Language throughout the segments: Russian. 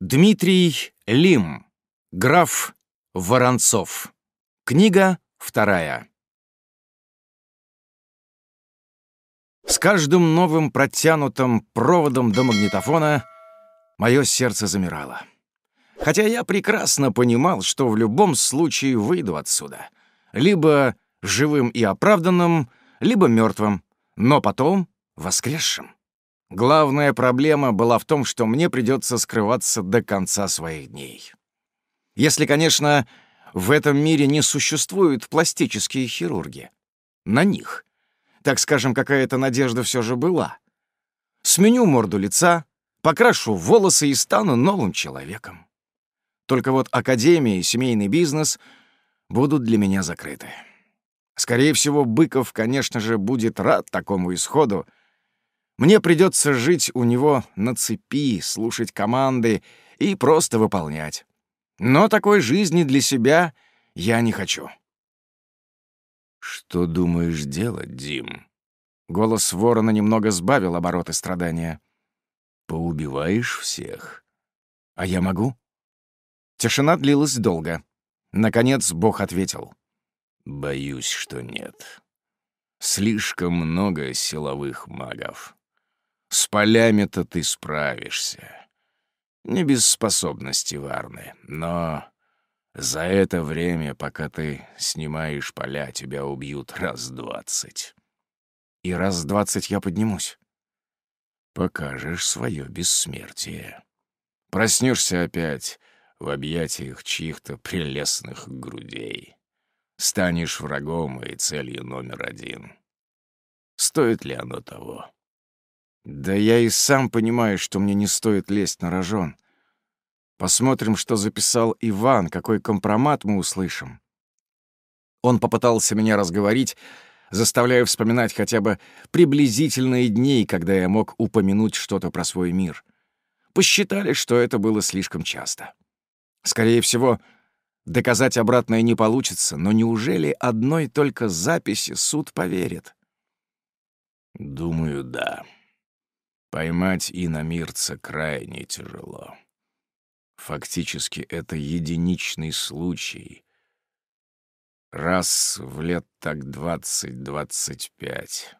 Дмитрий Лим. Граф Воронцов. Книга вторая. С каждым новым протянутым проводом до магнитофона мое сердце замирало. Хотя я прекрасно понимал, что в любом случае выйду отсюда. Либо живым и оправданным, либо мертвым, но потом воскресшим. Главная проблема была в том, что мне придется скрываться до конца своих дней. Если, конечно, в этом мире не существуют пластические хирурги. На них. Так скажем, какая-то надежда все же была. Сменю морду лица, покрашу волосы и стану новым человеком. Только вот академия и семейный бизнес будут для меня закрыты. Скорее всего, Быков, конечно же, будет рад такому исходу, мне придется жить у него на цепи, слушать команды и просто выполнять. Но такой жизни для себя я не хочу. «Что думаешь делать, Дим?» Голос ворона немного сбавил обороты страдания. «Поубиваешь всех. А я могу?» Тишина длилась долго. Наконец Бог ответил. «Боюсь, что нет. Слишком много силовых магов. С полями-то ты справишься. Не без способности, Варны, но за это время, пока ты снимаешь поля, тебя убьют раз двадцать. И раз двадцать я поднимусь. Покажешь свое бессмертие. Проснешься опять в объятиях чьих-то прелестных грудей. Станешь врагом и целью номер один. Стоит ли оно того? Да я и сам понимаю, что мне не стоит лезть на рожон. Посмотрим, что записал Иван, какой компромат мы услышим. Он попытался меня разговорить, заставляя вспоминать хотя бы приблизительные дни, когда я мог упомянуть что-то про свой мир. Посчитали, что это было слишком часто. Скорее всего, доказать обратное не получится, но неужели одной только записи суд поверит? Думаю, да. Поймать иномирца крайне тяжело. Фактически это единичный случай. Раз в лет так двадцать-двадцать пять.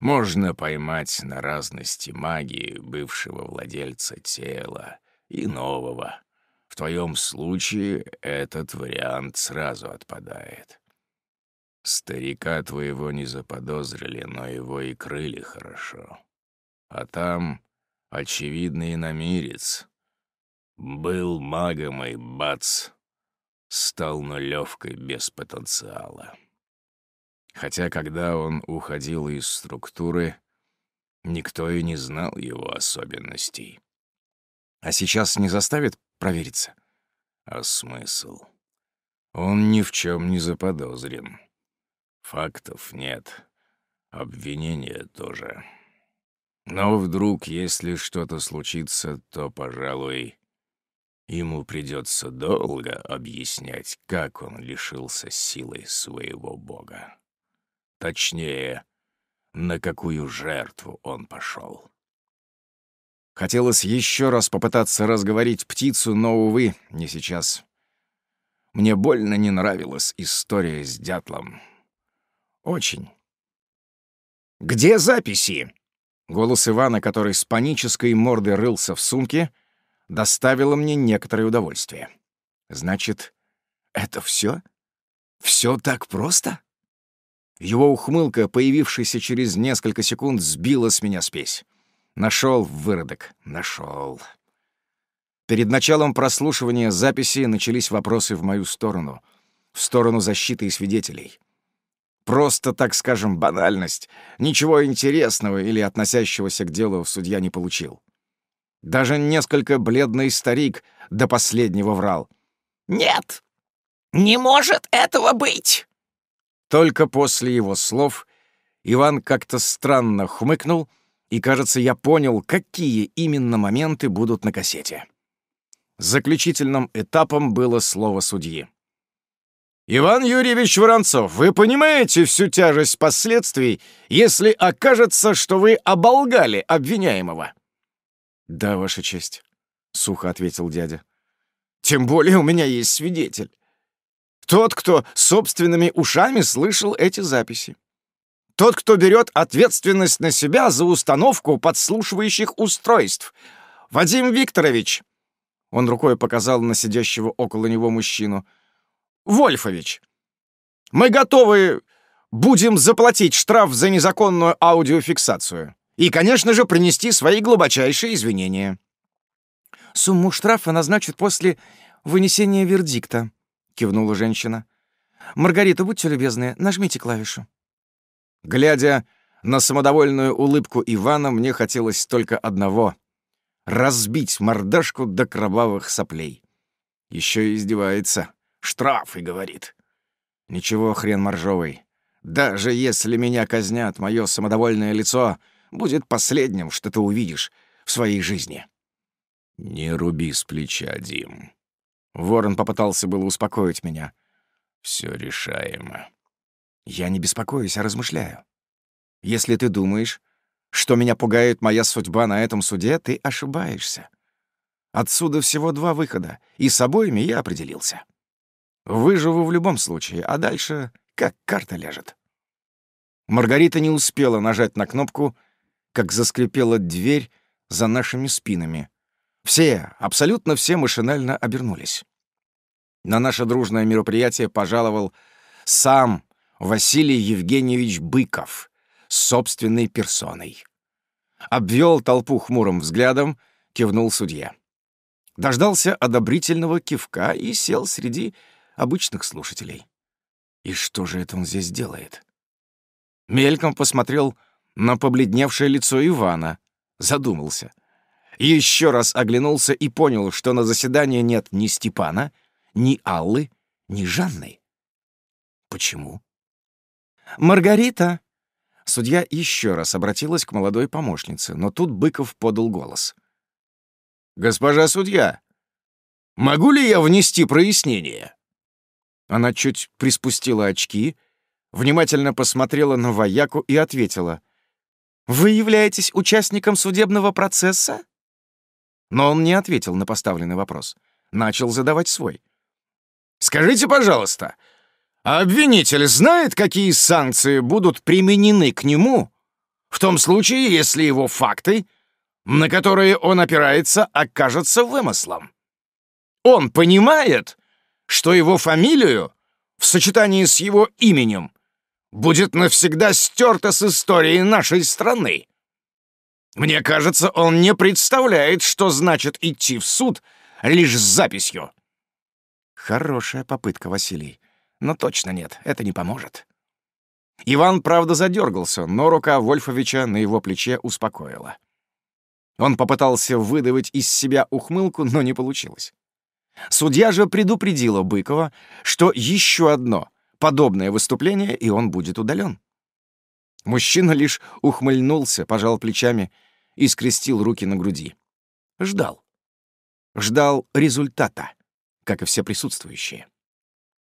Можно поймать на разности магии бывшего владельца тела и нового. В твоем случае этот вариант сразу отпадает. Старика твоего не заподозрили, но его и крыли хорошо а там, очевидный намерец Был магом и бац, стал нулевкой без потенциала. Хотя, когда он уходил из структуры, никто и не знал его особенностей. А сейчас не заставит провериться? А смысл? Он ни в чем не заподозрен. Фактов нет. Обвинения тоже. Но вдруг, если что-то случится, то, пожалуй, ему придется долго объяснять, как он лишился силы своего бога. Точнее, на какую жертву он пошел. Хотелось еще раз попытаться разговорить птицу, но, увы, не сейчас. Мне больно не нравилась история с дятлом. Очень. «Где записи?» Голос Ивана, который с панической мордой рылся в сумке, доставило мне некоторое удовольствие. «Значит, это все? Все так просто?» Его ухмылка, появившаяся через несколько секунд, сбила с меня спесь. Нашел выродок, нашел. Перед началом прослушивания записи начались вопросы в мою сторону, в сторону защиты и свидетелей — Просто, так скажем, банальность. Ничего интересного или относящегося к делу судья не получил. Даже несколько бледный старик до последнего врал. «Нет, не может этого быть!» Только после его слов Иван как-то странно хмыкнул, и, кажется, я понял, какие именно моменты будут на кассете. Заключительным этапом было слово судьи. Иван Юрьевич Воронцов, вы понимаете всю тяжесть последствий, если окажется, что вы оболгали обвиняемого?» «Да, Ваша честь», — сухо ответил дядя. «Тем более у меня есть свидетель. Тот, кто собственными ушами слышал эти записи. Тот, кто берет ответственность на себя за установку подслушивающих устройств. Вадим Викторович!» Он рукой показал на сидящего около него мужчину — Вольфович, мы готовы будем заплатить штраф за незаконную аудиофиксацию и, конечно же, принести свои глубочайшие извинения». «Сумму штрафа назначат после вынесения вердикта», — кивнула женщина. «Маргарита, будьте любезны, нажмите клавишу». Глядя на самодовольную улыбку Ивана, мне хотелось только одного — разбить мордашку до кровавых соплей. Еще и издевается. Штраф, и говорит. Ничего, хрен моржовый. Даже если меня казнят, мое самодовольное лицо будет последним, что ты увидишь в своей жизни. Не руби с плеча, Дим. Ворон попытался было успокоить меня. Все решаемо. Я не беспокоюсь, а размышляю. Если ты думаешь, что меня пугает моя судьба на этом суде, ты ошибаешься. Отсюда всего два выхода, и с обоими я определился. Выживу в любом случае, а дальше как карта лежит. Маргарита не успела нажать на кнопку, как заскрипела дверь за нашими спинами. Все, абсолютно все машинально обернулись. На наше дружное мероприятие пожаловал сам Василий Евгеньевич Быков с собственной персоной. Обвел толпу хмурым взглядом, кивнул судье, Дождался одобрительного кивка и сел среди обычных слушателей. И что же это он здесь делает? Мельком посмотрел на побледневшее лицо Ивана, задумался. Еще раз оглянулся и понял, что на заседании нет ни Степана, ни Аллы, ни Жанны. Почему? «Маргарита!» Судья еще раз обратилась к молодой помощнице, но тут Быков подал голос. «Госпожа судья, могу ли я внести прояснение?» Она чуть приспустила очки, внимательно посмотрела на вояку и ответила. «Вы являетесь участником судебного процесса?» Но он не ответил на поставленный вопрос. Начал задавать свой. «Скажите, пожалуйста, а обвинитель знает, какие санкции будут применены к нему в том случае, если его факты, на которые он опирается, окажутся вымыслом? Он понимает, что его фамилию в сочетании с его именем будет навсегда стерта с истории нашей страны. Мне кажется, он не представляет, что значит идти в суд лишь с записью. Хорошая попытка, Василий. Но точно нет, это не поможет. Иван, правда, задергался, но рука Вольфовича на его плече успокоила. Он попытался выдавить из себя ухмылку, но не получилось. Судья же предупредила Быкова, что еще одно подобное выступление, и он будет удален. Мужчина лишь ухмыльнулся, пожал плечами и скрестил руки на груди. Ждал. Ждал результата, как и все присутствующие.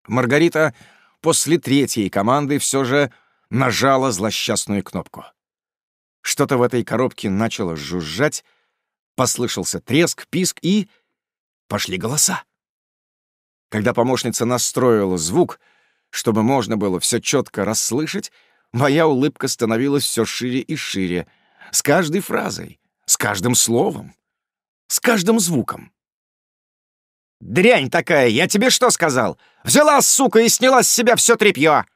Маргарита после третьей команды все же нажала злосчастную кнопку. Что-то в этой коробке начало жужжать, послышался треск, писк и пошли голоса. Когда помощница настроила звук, чтобы можно было все четко расслышать, моя улыбка становилась все шире и шире, с каждой фразой, с каждым словом, с каждым звуком. «Дрянь такая! Я тебе что сказал? Взяла, сука, и сняла с себя все трепье.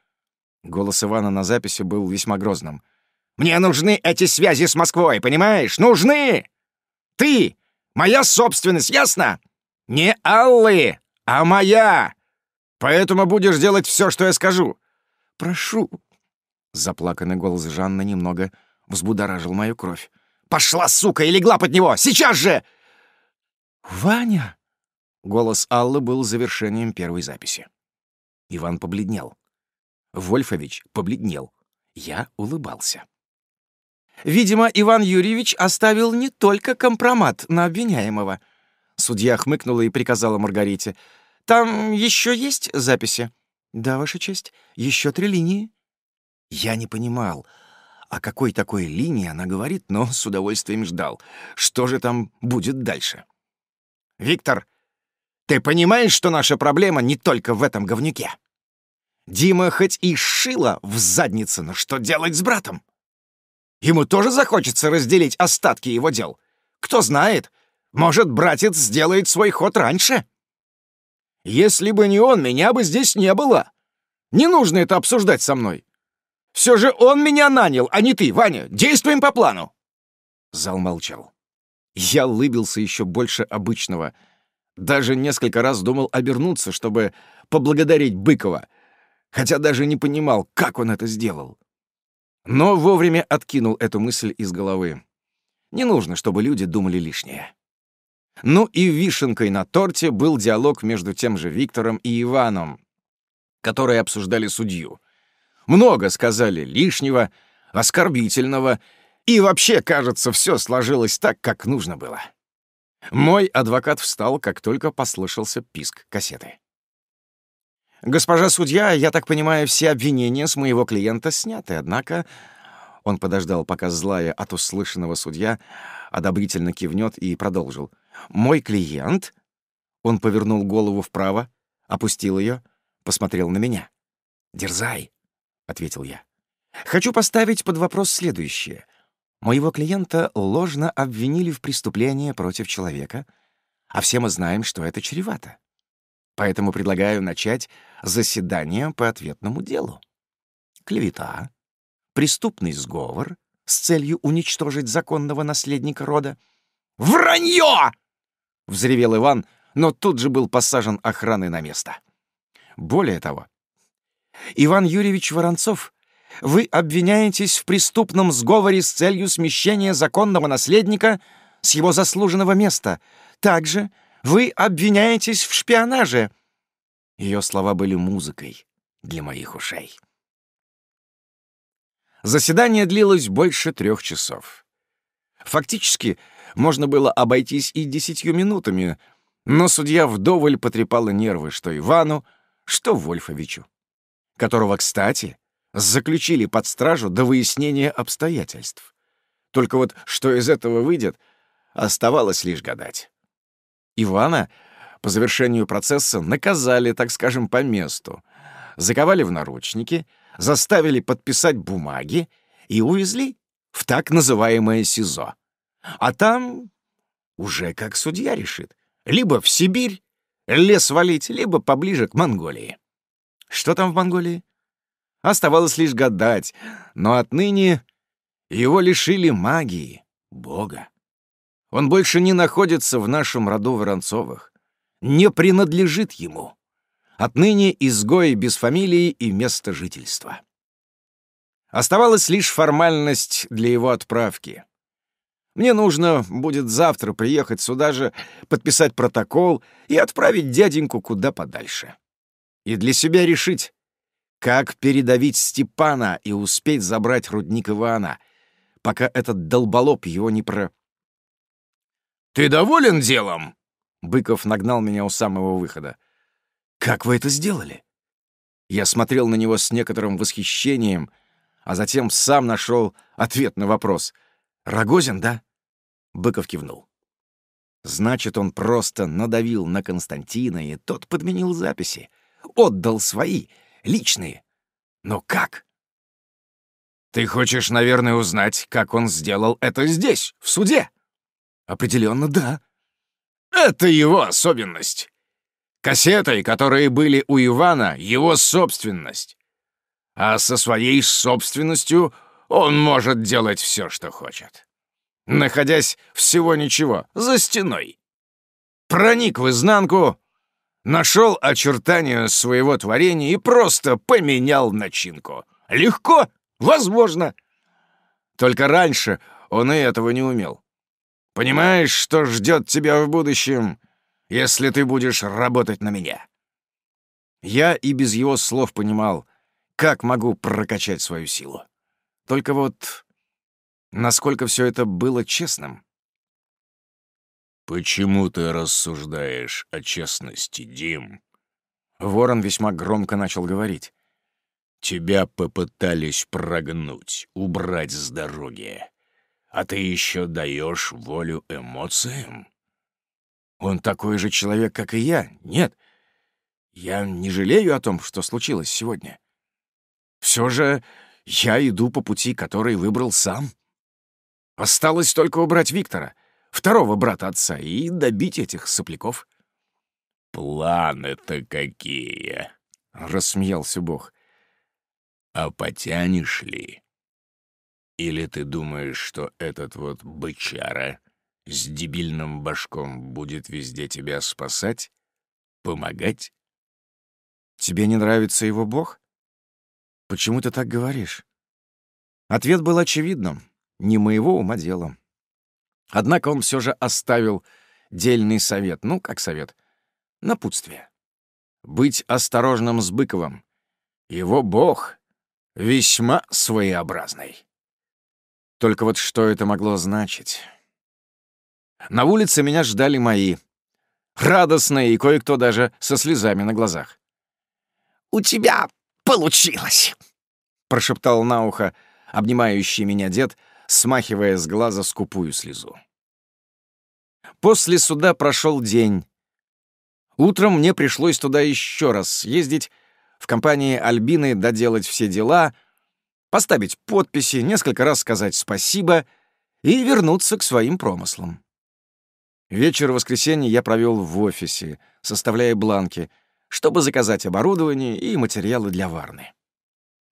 Голос Ивана на записи был весьма грозным. «Мне нужны эти связи с Москвой, понимаешь? Нужны! Ты — моя собственность, ясно? Не Аллы, а моя! Поэтому будешь делать все, что я скажу!» «Прошу!» Заплаканный голос Жанны немного взбудоражил мою кровь. «Пошла, сука, и легла под него! Сейчас же!» «Ваня!» Голос Аллы был завершением первой записи. Иван побледнел. Вольфович побледнел. Я улыбался. Видимо, Иван Юрьевич оставил не только компромат на обвиняемого — Судья хмыкнула и приказала Маргарите. «Там еще есть записи?» «Да, Ваша честь, еще три линии». Я не понимал, о какой такой линии она говорит, но с удовольствием ждал. Что же там будет дальше? «Виктор, ты понимаешь, что наша проблема не только в этом говнюке? Дима хоть и шила в заднице, но что делать с братом? Ему тоже захочется разделить остатки его дел. Кто знает, может, братец сделает свой ход раньше? Если бы не он, меня бы здесь не было. Не нужно это обсуждать со мной. Все же он меня нанял, а не ты, Ваня. Действуем по плану. Зал молчал. Я улыбился еще больше обычного. Даже несколько раз думал обернуться, чтобы поблагодарить Быкова, хотя даже не понимал, как он это сделал. Но вовремя откинул эту мысль из головы. Не нужно, чтобы люди думали лишнее. Ну и вишенкой на торте был диалог между тем же Виктором и Иваном, которые обсуждали судью. Много сказали лишнего, оскорбительного, и вообще, кажется, все сложилось так, как нужно было. Мой адвокат встал, как только послышался писк кассеты. «Госпожа судья, я так понимаю, все обвинения с моего клиента сняты, однако...» Он подождал, пока злая от услышанного судья одобрительно кивнет и продолжил — мой клиент...» Он повернул голову вправо, опустил ее, посмотрел на меня. «Дерзай», — ответил я. «Хочу поставить под вопрос следующее. Моего клиента ложно обвинили в преступлении против человека, а все мы знаем, что это чревато. Поэтому предлагаю начать заседание по ответному делу. Клевета, преступный сговор с целью уничтожить законного наследника рода. «Вранье!» — взревел Иван, но тут же был посажен охраной на место. Более того, Иван Юрьевич Воронцов, вы обвиняетесь в преступном сговоре с целью смещения законного наследника с его заслуженного места. Также вы обвиняетесь в шпионаже. Ее слова были музыкой для моих ушей. Заседание длилось больше трех часов. Фактически, можно было обойтись и десятью минутами, но судья вдоволь потрепала нервы что Ивану, что Вольфовичу, которого, кстати, заключили под стражу до выяснения обстоятельств. Только вот что из этого выйдет, оставалось лишь гадать. Ивана по завершению процесса наказали, так скажем, по месту, заковали в наручники, заставили подписать бумаги и увезли в так называемое СИЗО. А там уже как судья решит. Либо в Сибирь, лес валить, либо поближе к Монголии. Что там в Монголии? Оставалось лишь гадать, но отныне его лишили магии, Бога. Он больше не находится в нашем роду Воронцовых, не принадлежит ему. Отныне изгой без фамилии и места жительства. Оставалась лишь формальность для его отправки. Мне нужно будет завтра приехать сюда же, подписать протокол и отправить дяденьку куда подальше. И для себя решить, как передавить Степана и успеть забрать рудник Ивана, пока этот долболоб его не про... «Ты доволен делом?» Быков нагнал меня у самого выхода. «Как вы это сделали?» Я смотрел на него с некоторым восхищением — а затем сам нашел ответ на вопрос. «Рогозин, да?» Быков кивнул. Значит, он просто надавил на Константина, и тот подменил записи. Отдал свои, личные. Но как? «Ты хочешь, наверное, узнать, как он сделал это здесь, в суде?» «Определенно, да». «Это его особенность. Кассеты, которые были у Ивана, — его собственность а со своей собственностью он может делать все, что хочет. Находясь всего ничего, за стеной. Проник в изнанку, нашел очертания своего творения и просто поменял начинку. Легко, возможно. Только раньше он и этого не умел. Понимаешь, что ждет тебя в будущем, если ты будешь работать на меня? Я и без его слов понимал — как могу прокачать свою силу. Только вот насколько все это было честным? «Почему ты рассуждаешь о честности, Дим?» Ворон весьма громко начал говорить. «Тебя попытались прогнуть, убрать с дороги, а ты еще даешь волю эмоциям?» «Он такой же человек, как и я, нет?» Я не жалею о том, что случилось сегодня. Все же я иду по пути, который выбрал сам. Осталось только убрать Виктора, второго брата отца, и добить этих сопляков. «Планы-то какие!» — рассмеялся Бог. «А потянешь ли? Или ты думаешь, что этот вот бычара с дебильным башком будет везде тебя спасать, помогать?» «Тебе не нравится его Бог?» «Почему ты так говоришь?» Ответ был очевидным, не моего ума делом. Однако он все же оставил дельный совет, ну, как совет, напутствие. Быть осторожным с Быковым. Его бог весьма своеобразный. Только вот что это могло значить? На улице меня ждали мои. Радостные и кое-кто даже со слезами на глазах. «У тебя получилось!» — прошептал на ухо обнимающий меня дед, смахивая с глаза скупую слезу. После суда прошел день. Утром мне пришлось туда еще раз съездить, в компании Альбины доделать все дела, поставить подписи, несколько раз сказать спасибо и вернуться к своим промыслам. Вечер воскресенья я провел в офисе, составляя бланки — чтобы заказать оборудование и материалы для варны.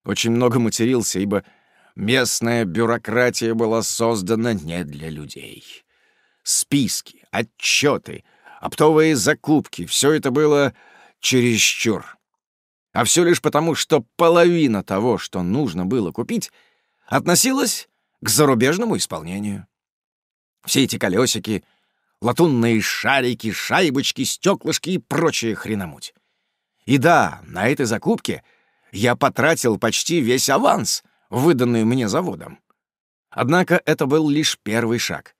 Очень много матерился, ибо местная бюрократия была создана не для людей. Списки, отчеты, оптовые закупки — все это было чересчур. А все лишь потому, что половина того, что нужно было купить, относилась к зарубежному исполнению. Все эти колесики, латунные шарики, шайбочки, стеклышки и прочая хреномуть. И да, на этой закупке я потратил почти весь аванс, выданный мне заводом. Однако это был лишь первый шаг.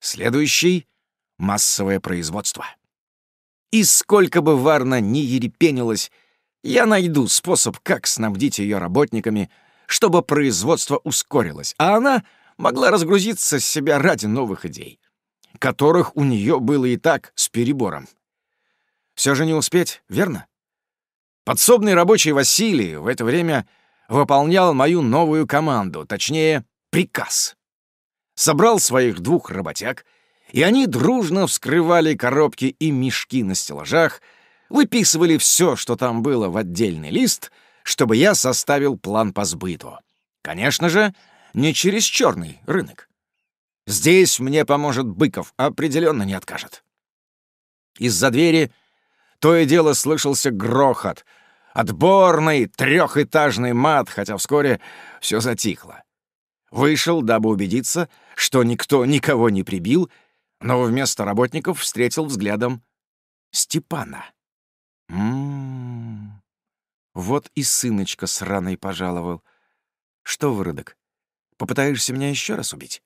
Следующий — массовое производство. И сколько бы Варна ни ерепенилась, я найду способ, как снабдить ее работниками, чтобы производство ускорилось, а она могла разгрузиться с себя ради новых идей, которых у нее было и так с перебором. Все же не успеть, верно? Подсобный рабочий Василий в это время выполнял мою новую команду, точнее, приказ. Собрал своих двух работяг, и они дружно вскрывали коробки и мешки на стеллажах, выписывали все, что там было в отдельный лист, чтобы я составил план по сбыту. Конечно же, не через черный рынок. Здесь мне поможет Быков, определенно не откажет. Из-за двери то и дело слышался грохот — Отборный трехэтажный мат, хотя вскоре все затихло. Вышел, дабы убедиться, что никто никого не прибил, но вместо работников встретил взглядом Степана. Ммм, вот и сыночка сраный пожаловал. Что, выродок, попытаешься меня еще раз убить?